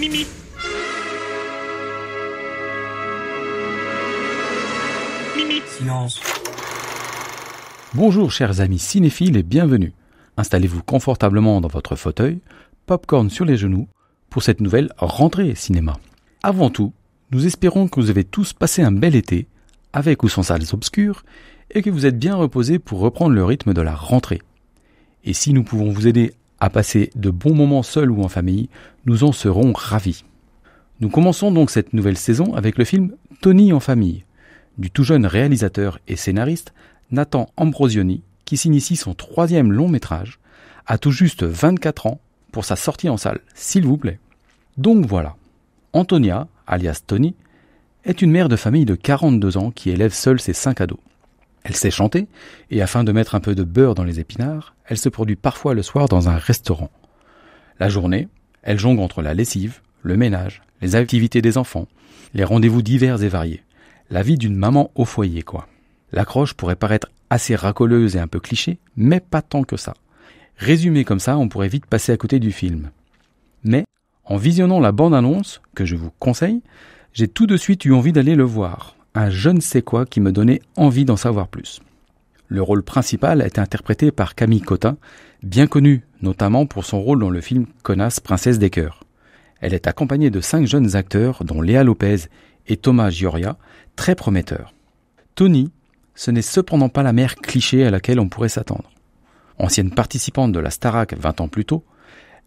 Mimi. Silence. Bonjour chers amis cinéphiles et bienvenue. Installez-vous confortablement dans votre fauteuil, popcorn sur les genoux, pour cette nouvelle rentrée cinéma. Avant tout, nous espérons que vous avez tous passé un bel été, avec ou sans salles obscures, et que vous êtes bien reposés pour reprendre le rythme de la rentrée. Et si nous pouvons vous aider à passer de bons moments seuls ou en famille, nous en serons ravis. Nous commençons donc cette nouvelle saison avec le film Tony en famille, du tout jeune réalisateur et scénariste Nathan Ambrosioni, qui s'initie son troisième long métrage, à tout juste 24 ans, pour sa sortie en salle, s'il vous plaît. Donc voilà, Antonia, alias Tony, est une mère de famille de 42 ans qui élève seule ses cinq ados. Elle sait chanter, et afin de mettre un peu de beurre dans les épinards, elle se produit parfois le soir dans un restaurant. La journée, elle jongle entre la lessive, le ménage, les activités des enfants, les rendez-vous divers et variés. La vie d'une maman au foyer, quoi. L'accroche pourrait paraître assez racoleuse et un peu cliché, mais pas tant que ça. Résumé comme ça, on pourrait vite passer à côté du film. Mais, en visionnant la bande-annonce, que je vous conseille, j'ai tout de suite eu envie d'aller le voir un je ne sais quoi qui me donnait envie d'en savoir plus. Le rôle principal a été interprété par Camille Cotin, bien connue notamment pour son rôle dans le film Connasse Princesse des Cœurs. Elle est accompagnée de cinq jeunes acteurs dont Léa Lopez et Thomas Gioria, très prometteurs. Tony, ce n'est cependant pas la mère cliché à laquelle on pourrait s'attendre. Ancienne participante de la Starac 20 ans plus tôt,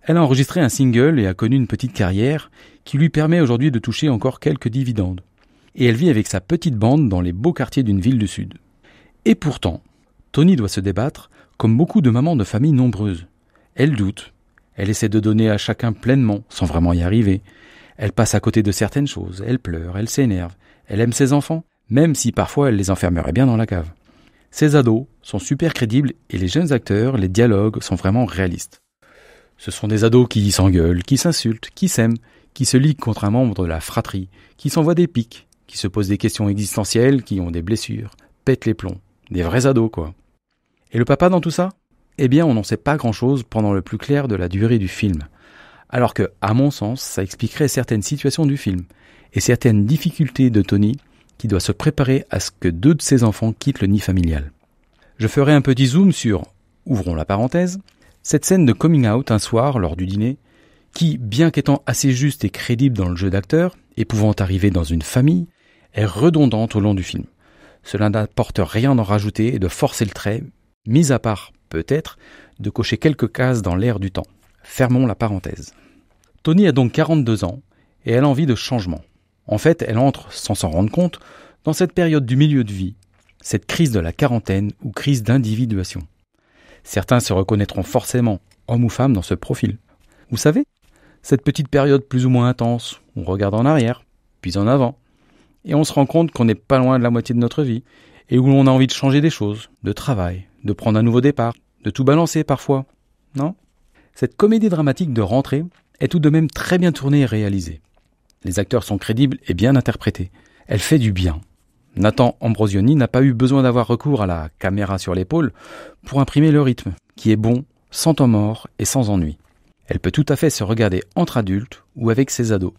elle a enregistré un single et a connu une petite carrière qui lui permet aujourd'hui de toucher encore quelques dividendes et elle vit avec sa petite bande dans les beaux quartiers d'une ville du Sud. Et pourtant, Tony doit se débattre comme beaucoup de mamans de familles nombreuses. Elle doute, elle essaie de donner à chacun pleinement, sans vraiment y arriver. Elle passe à côté de certaines choses, elle pleure, elle s'énerve, elle aime ses enfants, même si parfois elle les enfermerait bien dans la cave. Ces ados sont super crédibles et les jeunes acteurs, les dialogues sont vraiment réalistes. Ce sont des ados qui s'engueulent, qui s'insultent, qui s'aiment, qui se liguent contre un membre de la fratrie, qui s'envoient des pics, qui se posent des questions existentielles, qui ont des blessures, pètent les plombs. Des vrais ados, quoi. Et le papa dans tout ça Eh bien, on n'en sait pas grand-chose pendant le plus clair de la durée du film. Alors que, à mon sens, ça expliquerait certaines situations du film et certaines difficultés de Tony qui doit se préparer à ce que deux de ses enfants quittent le nid familial. Je ferai un petit zoom sur, ouvrons la parenthèse, cette scène de coming out un soir lors du dîner, qui, bien qu'étant assez juste et crédible dans le jeu d'acteur, et pouvant arriver dans une famille, est redondante au long du film. Cela n'apporte rien d'en rajouter et de forcer le trait, mis à part, peut-être, de cocher quelques cases dans l'air du temps. Fermons la parenthèse. Tony a donc 42 ans et elle a envie de changement. En fait, elle entre, sans s'en rendre compte, dans cette période du milieu de vie, cette crise de la quarantaine ou crise d'individuation. Certains se reconnaîtront forcément, hommes ou femmes, dans ce profil. Vous savez, cette petite période plus ou moins intense, on regarde en arrière, puis en avant, et on se rend compte qu'on n'est pas loin de la moitié de notre vie, et où l'on a envie de changer des choses, de travail, de prendre un nouveau départ, de tout balancer parfois, non Cette comédie dramatique de rentrée est tout de même très bien tournée et réalisée. Les acteurs sont crédibles et bien interprétés. Elle fait du bien. Nathan Ambrosioni n'a pas eu besoin d'avoir recours à la caméra sur l'épaule pour imprimer le rythme, qui est bon, sans temps mort et sans ennui. Elle peut tout à fait se regarder entre adultes ou avec ses ados.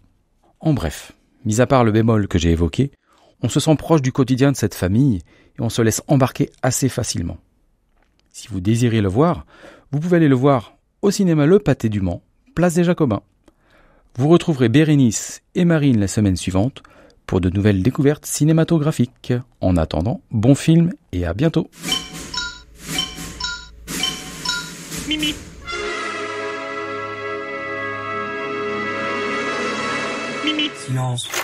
En bref, Mis à part le bémol que j'ai évoqué, on se sent proche du quotidien de cette famille et on se laisse embarquer assez facilement. Si vous désirez le voir, vous pouvez aller le voir au cinéma Le Pâté du Mans, place des Jacobins. Vous retrouverez Bérénice et Marine la semaine suivante pour de nouvelles découvertes cinématographiques. En attendant, bon film et à bientôt. Mimi. Silence.